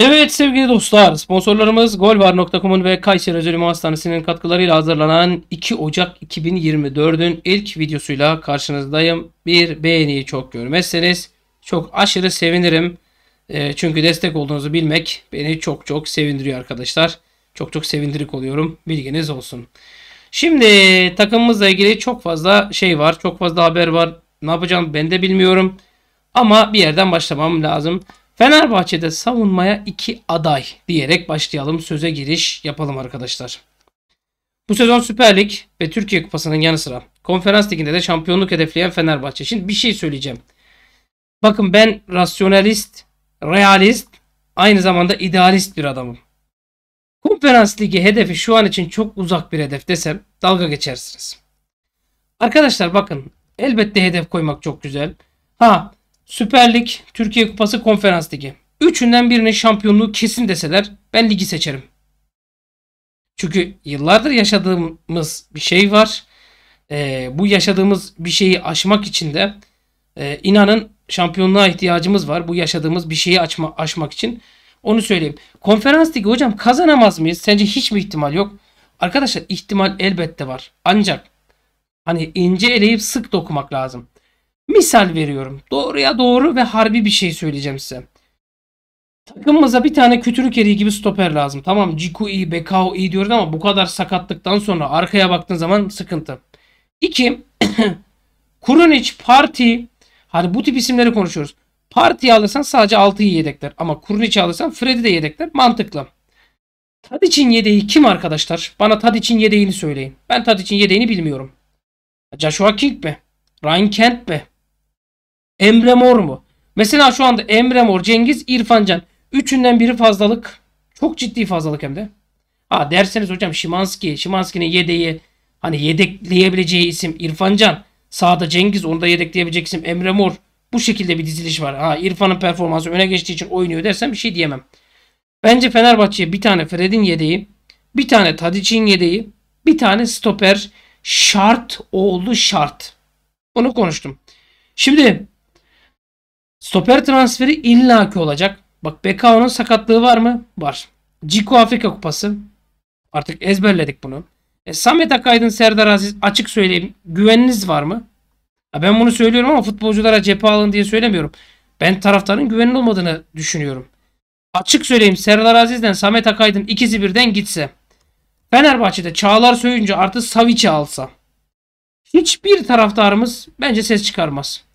Evet sevgili dostlar sponsorlarımız golvar.com'un ve Kayseri Özel Ünlü Hastanesi'nin katkılarıyla hazırlanan 2 Ocak 2024'ün ilk videosuyla karşınızdayım. Bir beğeniyi çok görmezseniz çok aşırı sevinirim. E, çünkü destek olduğunuzu bilmek beni çok çok sevindiriyor arkadaşlar. Çok çok sevindirik oluyorum bilginiz olsun. Şimdi takımımızla ilgili çok fazla şey var çok fazla haber var. Ne yapacağım ben de bilmiyorum. Ama bir yerden başlamam lazım. Fenerbahçe'de savunmaya iki aday diyerek başlayalım. Söze giriş yapalım arkadaşlar. Bu sezon Süper Lig ve Türkiye Kupası'nın yanı sıra Konferans Ligi'nde de şampiyonluk hedefleyen Fenerbahçe. Şimdi bir şey söyleyeceğim. Bakın ben rasyonalist, realist, aynı zamanda idealist bir adamım. Konferans Ligi hedefi şu an için çok uzak bir hedef desem dalga geçersiniz. Arkadaşlar bakın elbette hedef koymak çok güzel. Ha Süper Lig, Türkiye Kupası, Konferans Ligi. Üçünden birinin şampiyonluğu kesin deseler ben ligi seçerim. Çünkü yıllardır yaşadığımız bir şey var. E, bu yaşadığımız bir şeyi aşmak için de e, inanın şampiyonluğa ihtiyacımız var. Bu yaşadığımız bir şeyi açma, aşmak için. Onu söyleyeyim. Konferans ligi hocam kazanamaz mıyız? Sence hiç mi ihtimal yok? Arkadaşlar ihtimal elbette var. Ancak hani ince eleyip sık dokumak lazım. Misal veriyorum. Doğruya doğru ve harbi bir şey söyleyeceğim size. Takımımıza bir tane kütürük eriği gibi stoper lazım. Tamam Ciku iyi, Bekao iyi diyoruz ama bu kadar sakatlıktan sonra arkaya baktığın zaman sıkıntı. İki, Kurunic, Parti, Hadi bu tip isimleri konuşuyoruz. Parti alırsan sadece 6'yı yedekler. Ama Kurunic'i alırsan Fred'i de yedekler. Mantıklı. için yedeği kim arkadaşlar? Bana için yedeğini söyleyin. Ben için yedeğini bilmiyorum. Joshua King mi? Ryan Kent mi? Emre Mor mu? Mesela şu anda Emre Mor, Cengiz, İrfancan, Üçünden biri fazlalık. Çok ciddi fazlalık hem de. Ha derseniz hocam Şimanski. Şimanski'nin yedeği hani yedekleyebileceği isim İrfancan, Sağda Cengiz onu da yedekleyebilecek isim Emre Mor. Bu şekilde bir diziliş var. Ha İrfan'ın performansı öne geçtiği için oynuyor dersem bir şey diyemem. Bence Fenerbahçe'ye bir tane Fred'in yedeği, bir tane Tadic'in yedeği, bir tane stoper şart oğlu şart. Onu konuştum. Şimdi Stoper transferi illaki olacak. Bak Bekao'nun sakatlığı var mı? Var. Ciko Afrika Kupası. Artık ezberledik bunu. E, Samet Akaydın, Serdar Aziz açık söyleyeyim. Güveniniz var mı? Ya ben bunu söylüyorum ama futbolculara cephe alın diye söylemiyorum. Ben taraftarın güvenli olmadığını düşünüyorum. Açık söyleyeyim Serdar Aziz'den Samet Akaydın ikisi birden gitse. Fenerbahçe'de Çağlar Söyüncü artı Savic'i alsa. Hiçbir taraftarımız bence ses çıkarmaz.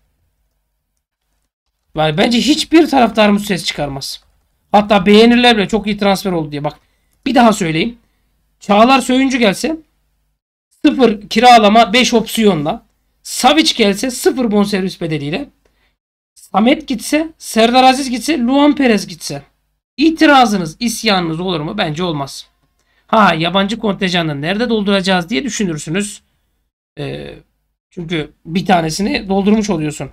Yani bence hiçbir taraftarımız ses çıkarmaz. Hatta beğenirler bile çok iyi transfer oldu diye. Bak bir daha söyleyeyim. Çağlar Söyüncü gelse sıfır kiralama 5 opsiyonla. Savic gelse 0 bonservis bedeliyle. Samet gitse, Serdar Aziz gitse, Luan Perez gitse. İtirazınız, isyanınız olur mu? Bence olmaz. Ha yabancı kontenjanını nerede dolduracağız diye düşünürsünüz. Ee, çünkü bir tanesini doldurmuş oluyorsun.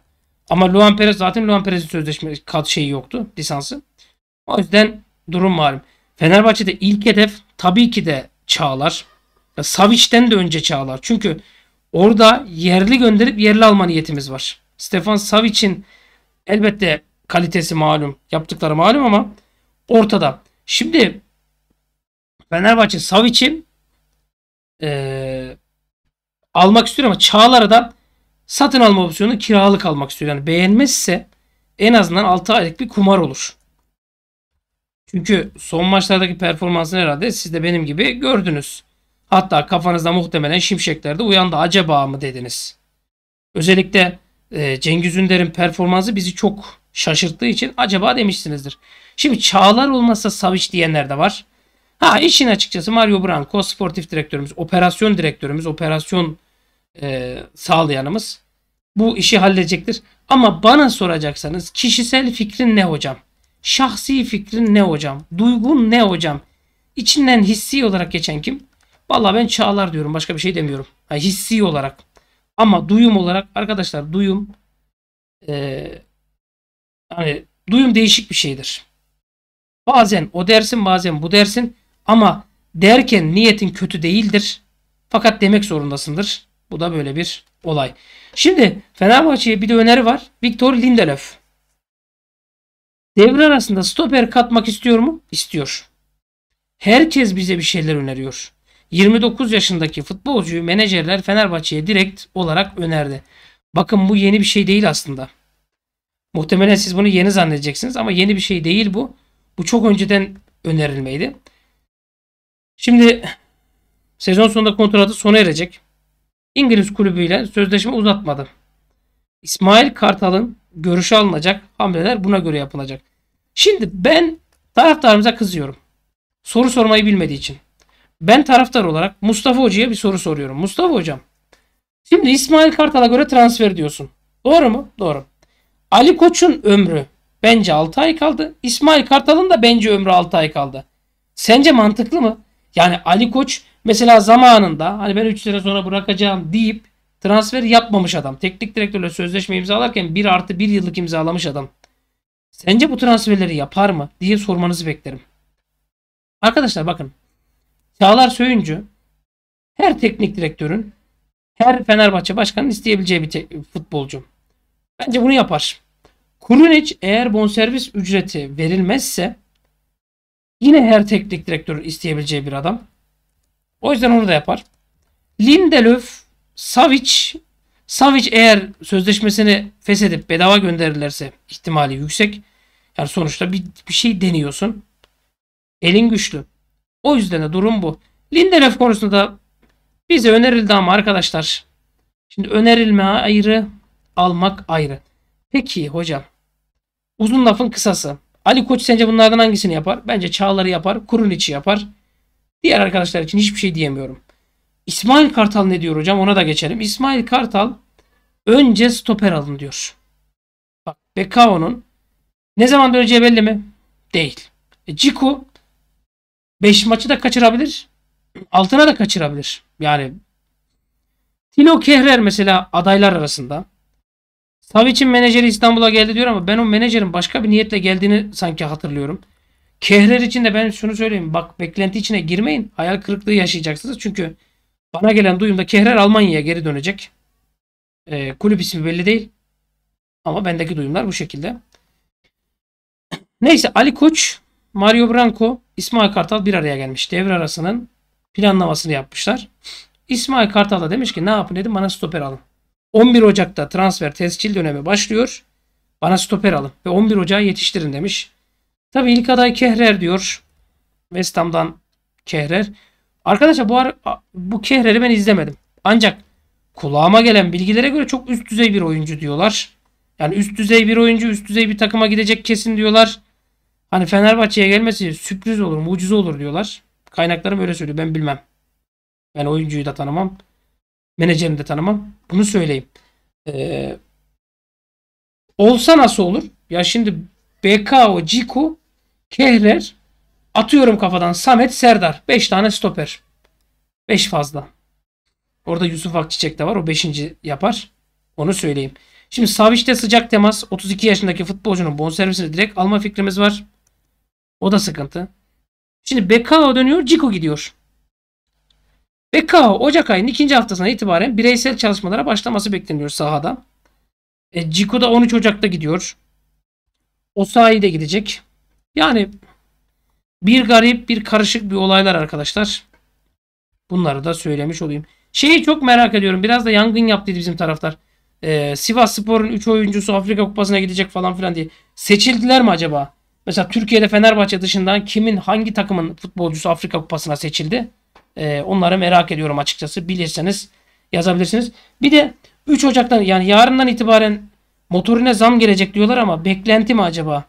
Ama Luan Perez zaten Luan Perez'in sözleşme kat şeyi yoktu lisansı. O yüzden durum malum. Fenerbahçe'de ilk hedef tabii ki de Çağlar. Ya, Savic'ten de önce Çağlar. Çünkü orada yerli gönderip yerli alma niyetimiz var. Stefan Savic'in elbette kalitesi malum. Yaptıkları malum ama ortada. Şimdi Fenerbahçe Savic'i e, almak istiyor ama Çağlar'a da Satın alma opsiyonu kiralık almak istiyor. Yani beğenmezse en azından 6 aylık bir kumar olur. Çünkü son maçlardaki performansını herhalde siz de benim gibi gördünüz. Hatta kafanızda muhtemelen şimşekler de uyandı. Acaba mı dediniz? Özellikle e, Cengiz Ünder'in performansı bizi çok şaşırttığı için acaba demişsinizdir. Şimdi Çağlar olmazsa Savic diyenler de var. Ha işin açıkçası Mario Branco sportif direktörümüz, operasyon direktörümüz, operasyon e, sağlayanımız. Bu işi halledecektir. Ama bana soracaksanız kişisel fikrin ne hocam? Şahsi fikrin ne hocam? Duygun ne hocam? İçinden hissi olarak geçen kim? Vallahi ben Çağlar diyorum. Başka bir şey demiyorum. Ha, hissi olarak. Ama duyum olarak arkadaşlar duyum e, hani duyum değişik bir şeydir. Bazen o dersin bazen bu dersin ama derken niyetin kötü değildir. Fakat demek zorundasındır. Bu da böyle bir olay. Şimdi Fenerbahçe'ye bir de öneri var. Victor Lindelöf. Devre arasında stoper katmak istiyor mu? İstiyor. Herkes bize bir şeyler öneriyor. 29 yaşındaki futbolcuyu menajerler Fenerbahçe'ye direkt olarak önerdi. Bakın bu yeni bir şey değil aslında. Muhtemelen siz bunu yeni zannedeceksiniz ama yeni bir şey değil bu. Bu çok önceden önerilmeydi. Şimdi sezon sonunda kontratı sona erecek. İngiliz kulübüyle sözleşme uzatmadı. İsmail Kartal'ın görüşü alınacak hamleler buna göre yapılacak. Şimdi ben taraftarımıza kızıyorum. Soru sormayı bilmediği için. Ben taraftar olarak Mustafa Hoca'ya bir soru soruyorum. Mustafa Hocam şimdi İsmail Kartal'a göre transfer diyorsun. Doğru mu? Doğru. Ali Koç'un ömrü bence 6 ay kaldı. İsmail Kartal'ın da bence ömrü 6 ay kaldı. Sence mantıklı mı? Yani Ali Koç Mesela zamanında hani ben 3 sene sonra bırakacağım deyip transfer yapmamış adam. Teknik direktörle sözleşme imzalarken 1 artı 1 yıllık imzalamış adam. Sence bu transferleri yapar mı diye sormanızı beklerim. Arkadaşlar bakın. Çağlar Söyüncü her teknik direktörün her Fenerbahçe başkanının isteyebileceği bir futbolcu. Bence bunu yapar. Kurunic eğer bonservis ücreti verilmezse yine her teknik direktörün isteyebileceği bir adam. O yüzden onu da yapar. Lindelöf, Savic, Savic eğer sözleşmesini feshedip bedava gönderirlerse ihtimali yüksek. Yani sonuçta bir, bir şey deniyorsun. Elin güçlü. O yüzden de durum bu. Lindelöf konusunda bize önerildi ama arkadaşlar. Şimdi önerilme ayrı, almak ayrı. Peki hocam. Uzun lafın kısası. Ali Koç sence bunlardan hangisini yapar? Bence Çağlar'ı yapar, Kurun içi yapar. Diğer arkadaşlar için hiçbir şey diyemiyorum. İsmail Kartal ne diyor hocam ona da geçelim. İsmail Kartal önce stoper alın diyor. Bak Bekao'nun ne zaman döneceği belli mi? Değil. E, Ciku 5 maçı da kaçırabilir. Altına da kaçırabilir. Yani Tino Kehrer mesela adaylar arasında. Savic'in menajeri İstanbul'a geldi diyor ama ben o menajerin başka bir niyetle geldiğini sanki hatırlıyorum. Kehrer için de ben şunu söyleyeyim. Bak beklenti içine girmeyin. Hayal kırıklığı yaşayacaksınız. Çünkü bana gelen duyumda Kehrer Almanya'ya geri dönecek. E, kulüp ismi belli değil. Ama bendeki duyumlar bu şekilde. Neyse Ali Koç, Mario Branco, İsmail Kartal bir araya gelmiş. Devre arasının planlamasını yapmışlar. İsmail Kartal da demiş ki ne yapın dedim bana stoper alın. 11 Ocak'ta transfer tescil dönemi başlıyor. Bana stoper alın ve 11 Ocağı yetiştirin demiş. Tabi ilk aday Kehrer diyor. West Ham'dan Kehrer. Arkadaşlar bu, bu Kehrer'i ben izlemedim. Ancak kulağıma gelen bilgilere göre çok üst düzey bir oyuncu diyorlar. Yani üst düzey bir oyuncu üst düzey bir takıma gidecek kesin diyorlar. Hani Fenerbahçe'ye gelmesi sürpriz olur, mucize olur diyorlar. Kaynaklarım öyle söylüyor. Ben bilmem. Ben oyuncuyu da tanımam. Menajerimi de tanımam. Bunu söyleyeyim. Ee, olsa nasıl olur? Ya şimdi BK o Ciku Kehrer atıyorum kafadan Samet Serdar. 5 tane stoper. 5 fazla. Orada Yusuf Akçiçek de var. O 5. yapar. Onu söyleyeyim. Şimdi Savic'te sıcak temas. 32 yaşındaki futbolcunun bonservisini direkt alma fikrimiz var. O da sıkıntı. Şimdi Bekao dönüyor. Ciko gidiyor. Bekao Ocak ayının ikinci haftasına itibaren bireysel çalışmalara başlaması bekleniyor sahada. E, Ciko da 13 Ocak'ta gidiyor. Osayi de gidecek. Yani bir garip bir karışık bir olaylar arkadaşlar. Bunları da söylemiş olayım. Şeyi çok merak ediyorum. Biraz da yangın yaptıydı bizim taraftar. Ee, Sivas Spor'un 3 oyuncusu Afrika Kupası'na gidecek falan filan diye. Seçildiler mi acaba? Mesela Türkiye'de Fenerbahçe dışından kimin hangi takımın futbolcusu Afrika Kupası'na seçildi? Ee, onları merak ediyorum açıkçası. Bilirseniz yazabilirsiniz. Bir de 3 Ocak'tan yani yarından itibaren motorine zam gelecek diyorlar ama beklenti mi acaba?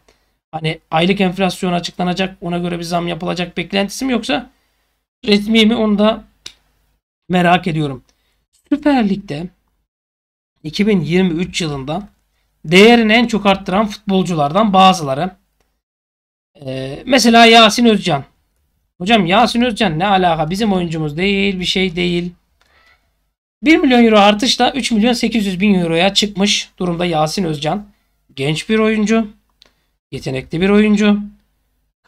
Hani aylık enflasyon açıklanacak ona göre bir zam yapılacak beklentisi mi yoksa resmi mi onu da merak ediyorum. Süper Lig'de 2023 yılında değerini en çok arttıran futbolculardan bazıları. Ee, mesela Yasin Özcan. Hocam Yasin Özcan ne alaka bizim oyuncumuz değil bir şey değil. 1 milyon euro artışla 3 milyon 800 bin euroya çıkmış durumda Yasin Özcan. Genç bir oyuncu yetenekli bir oyuncu.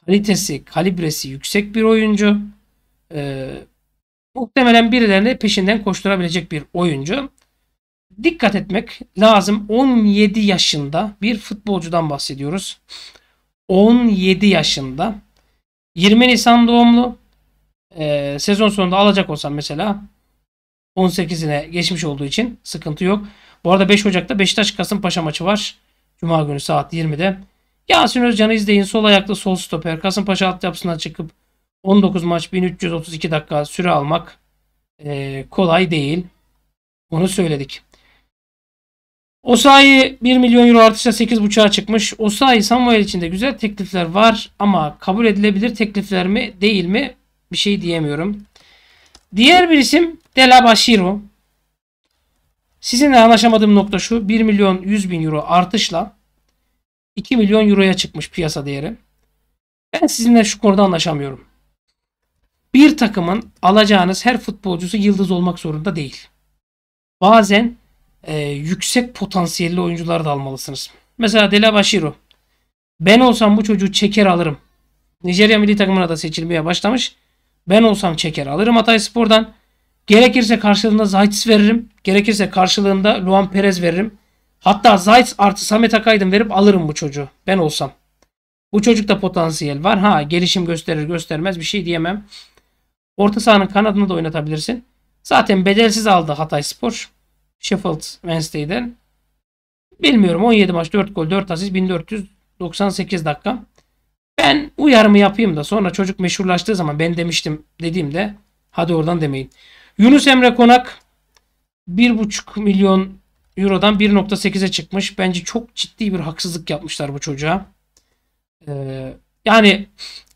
Kalitesi, kalibresi yüksek bir oyuncu. E, muhtemelen birilerini peşinden koşturabilecek bir oyuncu. Dikkat etmek lazım. 17 yaşında bir futbolcudan bahsediyoruz. 17 yaşında. 20 Nisan doğumlu. E, sezon sonunda alacak olsam mesela 18'ine geçmiş olduğu için sıkıntı yok. Bu arada 5 Ocak'ta Beşiktaş Kasımpaşa maçı var. Cuma günü saat 20'de. Yasin Özcan'ı izleyin. Sol ayaklı sol stoper. Kasımpaşa altyapısından çıkıp 19 maç 1332 dakika süre almak e, kolay değil. Onu söyledik. Osayi 1 milyon euro artışla 8.5'a çıkmış. Osayi Samuel için de güzel teklifler var ama kabul edilebilir teklifler mi değil mi bir şey diyemiyorum. Diğer bir isim Dela Bashiro. Sizinle anlaşamadığım nokta şu 1 milyon 100 bin euro artışla 2 milyon euroya çıkmış piyasa değeri. Ben sizinle şu konuda anlaşamıyorum. Bir takımın alacağınız her futbolcusu yıldız olmak zorunda değil. Bazen e, yüksek potansiyelli oyuncular da almalısınız. Mesela Dela Bashiro. Ben olsam bu çocuğu çeker alırım. Nijerya milli takımına da seçilmeye başlamış. Ben olsam çeker alırım Hatay Spor'dan. Gerekirse karşılığında Zaytis veririm. Gerekirse karşılığında Luan Perez veririm. Hatta Zayt artı Samet Akaydın verip alırım bu çocuğu. Ben olsam. Bu çocukta potansiyel var. Ha gelişim gösterir göstermez bir şey diyemem. Orta sahanın kanadını da oynatabilirsin. Zaten bedelsiz aldı Hatay Spor. Sheffield Wednesday'den. Bilmiyorum 17 maç 4 gol 4 asist 1498 dakika. Ben uyarımı yapayım da sonra çocuk meşhurlaştığı zaman ben demiştim dediğimde hadi oradan demeyin. Yunus Emre Konak 1,5 milyon Euro'dan 1.8'e çıkmış. Bence çok ciddi bir haksızlık yapmışlar bu çocuğa. Ee, yani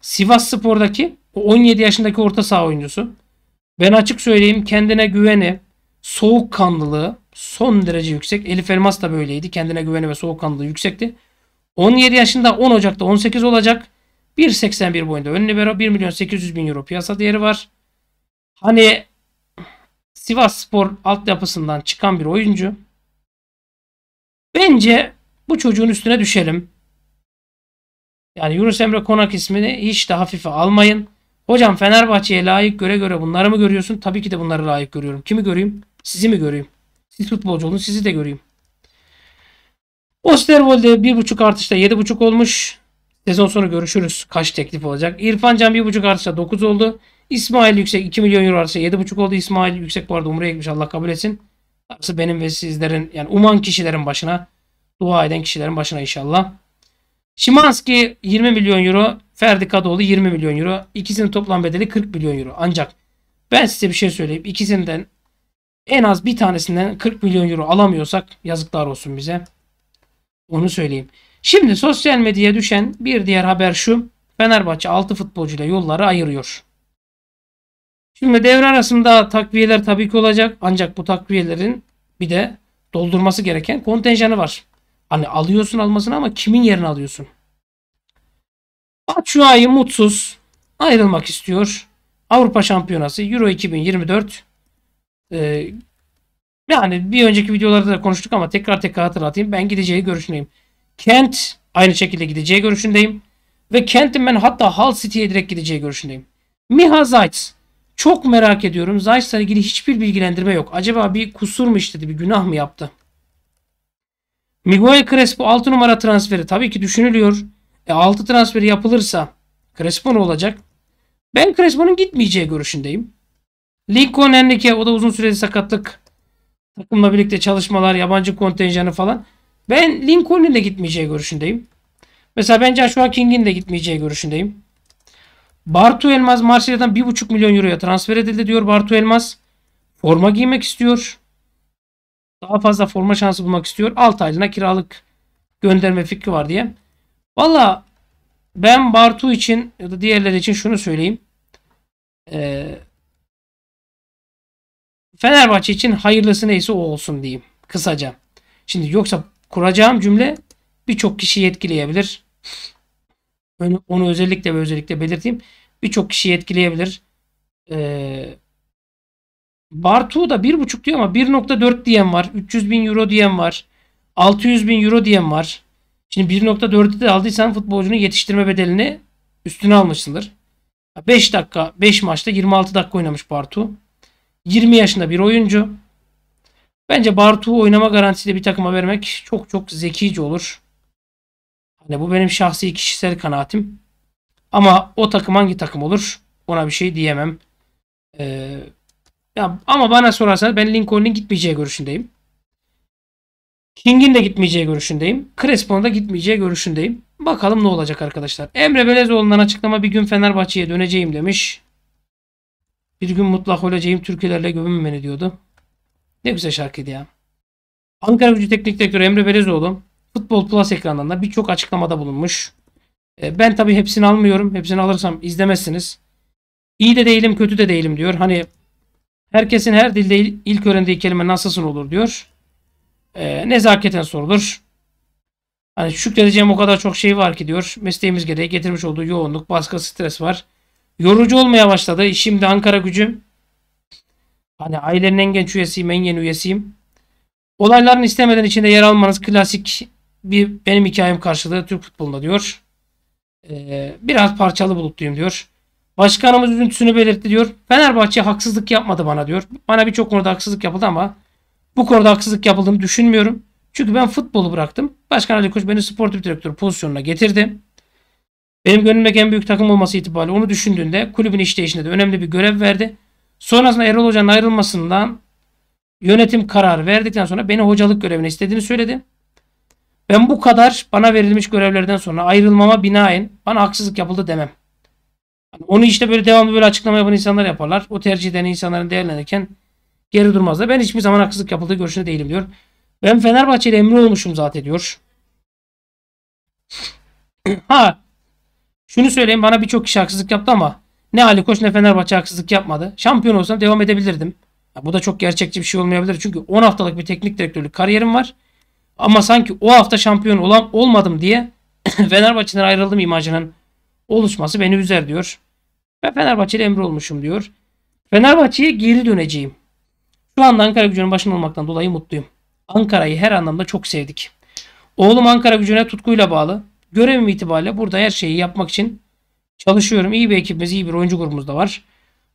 Sivas Spor'daki o 17 yaşındaki orta saha oyuncusu. Ben açık söyleyeyim kendine güveni, soğukkanlılığı son derece yüksek. Elif Elmas da böyleydi. Kendine güveni ve soğukkanlılığı yüksekti. 17 yaşında 10 Ocak'ta 18 olacak. 1.81 boyunda ön libero 1 milyon 800 bin euro piyasa değeri var. Hani Sivas Spor altyapısından çıkan bir oyuncu Bence bu çocuğun üstüne düşelim. Yani Yunus Emre Konak ismini hiç de hafife almayın. Hocam Fenerbahçe'ye layık göre göre bunları mı görüyorsun? Tabii ki de bunları layık görüyorum. Kimi göreyim? Sizi mi göreyim? Siz futbolcu olun sizi de göreyim. Osterwold'e 1.5 artışta 7.5 olmuş. Sezon sonu görüşürüz. Kaç teklif olacak? İrfan Can 1.5 artışta 9 oldu. İsmail Yüksek 2 milyon euro artışta 7.5 oldu. İsmail Yüksek bu arada umre gitmiş Allah kabul etsin. Darısı benim ve sizlerin yani uman kişilerin başına dua eden kişilerin başına inşallah. Şimanski 20 milyon euro, Ferdi Kadıoğlu 20 milyon euro. İkisinin toplam bedeli 40 milyon euro. Ancak ben size bir şey söyleyeyim. İkisinden en az bir tanesinden 40 milyon euro alamıyorsak yazıklar olsun bize. Onu söyleyeyim. Şimdi sosyal medyaya düşen bir diğer haber şu. Fenerbahçe 6 futbolcuyla yolları ayırıyor. Şimdi devre arasında takviyeler tabii ki olacak. Ancak bu takviyelerin bir de doldurması gereken kontenjanı var. Hani alıyorsun almasını ama kimin yerine alıyorsun? Batshuayi mutsuz. Ayrılmak istiyor. Avrupa Şampiyonası Euro 2024. Ee, yani bir önceki videolarda da konuştuk ama tekrar tekrar hatırlatayım. Ben gideceği görüşündeyim. Kent aynı şekilde gideceği görüşündeyim. Ve Kent'in ben hatta Hull City'ye direkt gideceği görüşündeyim. Miha Zayt çok merak ediyorum. Zayt'la ilgili hiçbir bilgilendirme yok. Acaba bir kusur mu işledi, bir günah mı yaptı? Miguel Crespo 6 numara transferi tabii ki düşünülüyor. E, 6 transferi yapılırsa Crespo ne olacak? Ben Crespo'nun gitmeyeceği görüşündeyim. Lincoln Enrique o da uzun süreli sakatlık. Takımla birlikte çalışmalar, yabancı kontenjanı falan. Ben Lincoln'un de gitmeyeceği görüşündeyim. Mesela bence şu an King'in de gitmeyeceği görüşündeyim. Bartu Elmas Marsilya'dan 1,5 milyon euroya transfer edildi diyor Bartu Elmas. Forma giymek istiyor. Daha fazla forma şansı bulmak istiyor. 6 aylığına kiralık gönderme fikri var diye. Valla ben Bartu için ya da diğerleri için şunu söyleyeyim. Ee, Fenerbahçe için hayırlısı neyse o olsun diyeyim. Kısaca. Şimdi yoksa kuracağım cümle birçok kişiyi etkileyebilir. Onu, onu özellikle ve özellikle belirteyim. Birçok kişi etkileyebilir. Ee, Bartu da 1.5 diyor ama 1.4 diyen var. 300 bin euro diyen var. 600 bin euro diyen var. Şimdi 1.4'ü de aldıysan futbolcunun yetiştirme bedelini üstüne almışsındır. 5 dakika 5 maçta 26 dakika oynamış Bartu. 20 yaşında bir oyuncu. Bence Bartu oynama garantisiyle bir takıma vermek çok çok zekice olur. Yani bu benim şahsi kişisel kanaatim. Ama o takım hangi takım olur ona bir şey diyemem. Ee, ya, ama bana sorarsanız ben Lincoln'in gitmeyeceği görüşündeyim. King'in de gitmeyeceği görüşündeyim. Crespo'nun da gitmeyeceği görüşündeyim. Bakalım ne olacak arkadaşlar. Emre Belezoğlu'ndan açıklama bir gün Fenerbahçe'ye döneceğim demiş. Bir gün mutlak olacağım türkülerle gömün beni diyordu. Ne güzel şarkıydı ya. Ankara Gücü Teknik Direktörü Emre Belezoğlu Futbol Plus ekranlarında birçok açıklamada bulunmuş. E, ben tabii hepsini almıyorum. Hepsini alırsam izlemezsiniz. İyi de değilim, kötü de değilim diyor. Hani herkesin her dilde ilk öğrendiği kelime nasılsın olur diyor. E, nezaketen sorulur. Hani şükredeceğim o kadar çok şey var ki diyor. Mesleğimiz gereği getirmiş olduğu yoğunluk, baskı, stres var. Yorucu olmaya başladı. Şimdi Ankara gücü. Hani ailenin en genç üyesiyim, en yeni üyesiyim. Olayların istemeden içinde yer almanız klasik bir benim hikayem karşılığı Türk futbolunda diyor. Ee, biraz parçalı bulutluyum diyor. Başkanımız üzüntüsünü belirtti diyor. Fenerbahçe haksızlık yapmadı bana diyor. Bana birçok konuda haksızlık yapıldı ama bu konuda haksızlık yapıldığını düşünmüyorum. Çünkü ben futbolu bıraktım. Başkan Ali Koç beni sportif direktör pozisyonuna getirdi. Benim gönlümdeki en büyük takım olması itibariyle onu düşündüğünde kulübün işleyişinde de önemli bir görev verdi. Sonrasında Erol Hoca'nın ayrılmasından yönetim karar verdikten sonra beni hocalık görevine istediğini söyledi. Ben bu kadar bana verilmiş görevlerden sonra ayrılmama binaen bana haksızlık yapıldı demem. Onu işte böyle devamlı böyle açıklama yapan insanlar yaparlar. O tercih eden insanların değerlenirken geri durmazlar. Ben hiçbir zaman haksızlık yapıldığı görüşünde değilim diyor. Ben Fenerbahçeli emri olmuşum zaten diyor. ha şunu söyleyeyim bana birçok kişi haksızlık yaptı ama ne Ali Koç ne Fenerbahçe haksızlık yapmadı. Şampiyon olsam devam edebilirdim. Ya, bu da çok gerçekçi bir şey olmayabilir. Çünkü 10 haftalık bir teknik direktörlük kariyerim var. Ama sanki o hafta şampiyon olan olmadım diye Fenerbahçe'den ayrıldım imajının oluşması beni üzer diyor. Ben Fenerbahçe'yle emri olmuşum diyor. Fenerbahçe'ye geri döneceğim. Şu anda Ankara gücünün başında olmaktan dolayı mutluyum. Ankara'yı her anlamda çok sevdik. Oğlum Ankara gücüne tutkuyla bağlı. Görevim itibariyle burada her şeyi yapmak için çalışıyorum. İyi bir ekibimiz, iyi bir oyuncu grubumuz da var.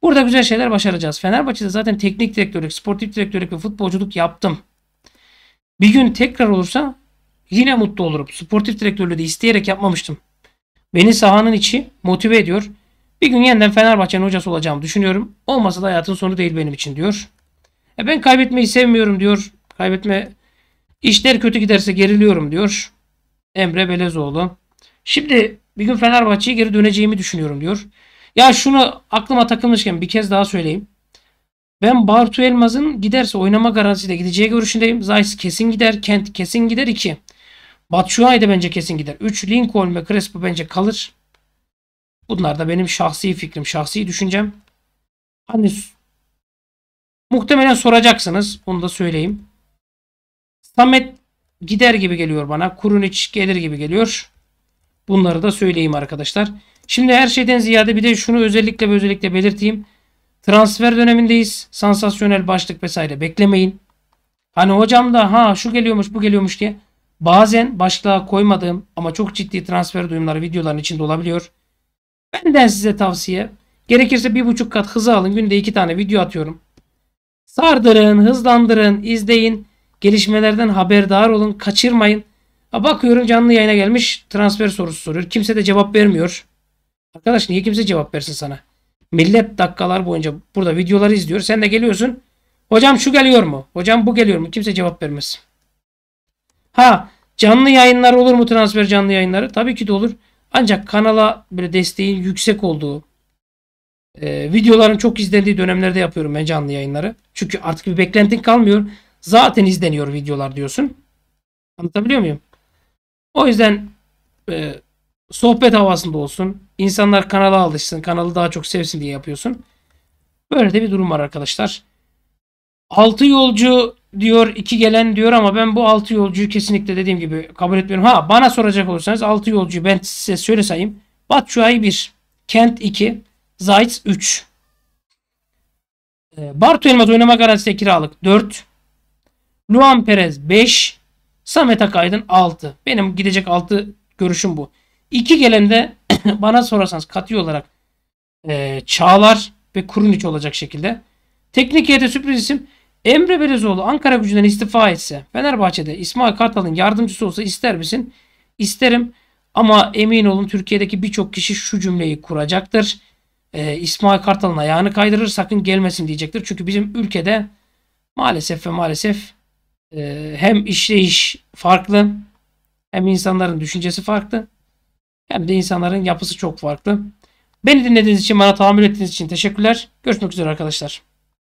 Burada güzel şeyler başaracağız. Fenerbahçe'de zaten teknik direktörlük, sportif direktörlük ve futbolculuk yaptım. Bir gün tekrar olursa yine mutlu olurum. Sportif direktörlüğü de isteyerek yapmamıştım. Beni sahanın içi motive ediyor. Bir gün yeniden Fenerbahçe'nin hocası olacağımı düşünüyorum. Olmasa da hayatın sonu değil benim için diyor. E ben kaybetmeyi sevmiyorum diyor. Kaybetme işler kötü giderse geriliyorum diyor. Emre Belezoğlu. Şimdi bir gün Fenerbahçe'ye geri döneceğimi düşünüyorum diyor. Ya şunu aklıma takılmışken bir kez daha söyleyeyim. Ben Bartu Elmaz'ın giderse oynama garantisiyle gideceği görüşündeyim. Zayis kesin gider. Kent kesin gider 2. Batshuayi de bence kesin gider. 3. Lincoln ve Crespo bence kalır. Bunlar da benim şahsi fikrim, şahsi düşüncem. Hani muhtemelen soracaksınız. Onu da söyleyeyim. Samet gider gibi geliyor bana. Kurunic gelir gibi geliyor. Bunları da söyleyeyim arkadaşlar. Şimdi her şeyden ziyade bir de şunu özellikle ve özellikle belirteyim. Transfer dönemindeyiz. Sansasyonel başlık vesaire beklemeyin. Hani hocam da ha şu geliyormuş bu geliyormuş diye bazen başlığa koymadığım ama çok ciddi transfer duyumları videoların içinde olabiliyor. Benden size tavsiye. Gerekirse bir buçuk kat hızı alın. Günde iki tane video atıyorum. Sardırın, hızlandırın, izleyin. Gelişmelerden haberdar olun. Kaçırmayın. Ha bakıyorum canlı yayına gelmiş transfer sorusu soruyor. Kimse de cevap vermiyor. Arkadaş niye kimse cevap versin sana? Millet dakikalar boyunca burada videoları izliyor. Sen de geliyorsun. Hocam şu geliyor mu? Hocam bu geliyor mu? Kimse cevap vermez. Ha canlı yayınlar olur mu transfer canlı yayınları? Tabii ki de olur. Ancak kanala böyle desteğin yüksek olduğu e, videoların çok izlendiği dönemlerde yapıyorum ben canlı yayınları. Çünkü artık bir beklentin kalmıyor. Zaten izleniyor videolar diyorsun. Anlatabiliyor muyum? O yüzden e, sohbet havasında olsun. İnsanlar kanala alışsın, kanalı daha çok sevsin diye yapıyorsun. Böyle de bir durum var arkadaşlar. Altı yolcu diyor, iki gelen diyor ama ben bu altı yolcuyu kesinlikle dediğim gibi kabul etmiyorum. Ha bana soracak olursanız altı yolcuyu ben size şöyle sayayım. Batşuay 1, Kent 2, Zayt 3. Ee, Bartu Elmas oynama garantisi kiralık 4. Luan Perez 5. Samet Akaydın 6. Benim gidecek 6 görüşüm bu. İki gelende bana sorarsanız katı olarak e, Çağlar ve Kurunic olacak şekilde. Teknik heyete sürpriz isim Emre Belezoğlu Ankara gücünden istifa etse Fenerbahçe'de İsmail Kartal'ın yardımcısı olsa ister misin? İsterim ama emin olun Türkiye'deki birçok kişi şu cümleyi kuracaktır. E, İsmail Kartal'ın ayağını kaydırır sakın gelmesin diyecektir. Çünkü bizim ülkede maalesef ve maalesef e, hem işleyiş farklı hem insanların düşüncesi farklı. Hem de insanların yapısı çok farklı. Beni dinlediğiniz için, bana tahammül ettiğiniz için teşekkürler. Görüşmek üzere arkadaşlar.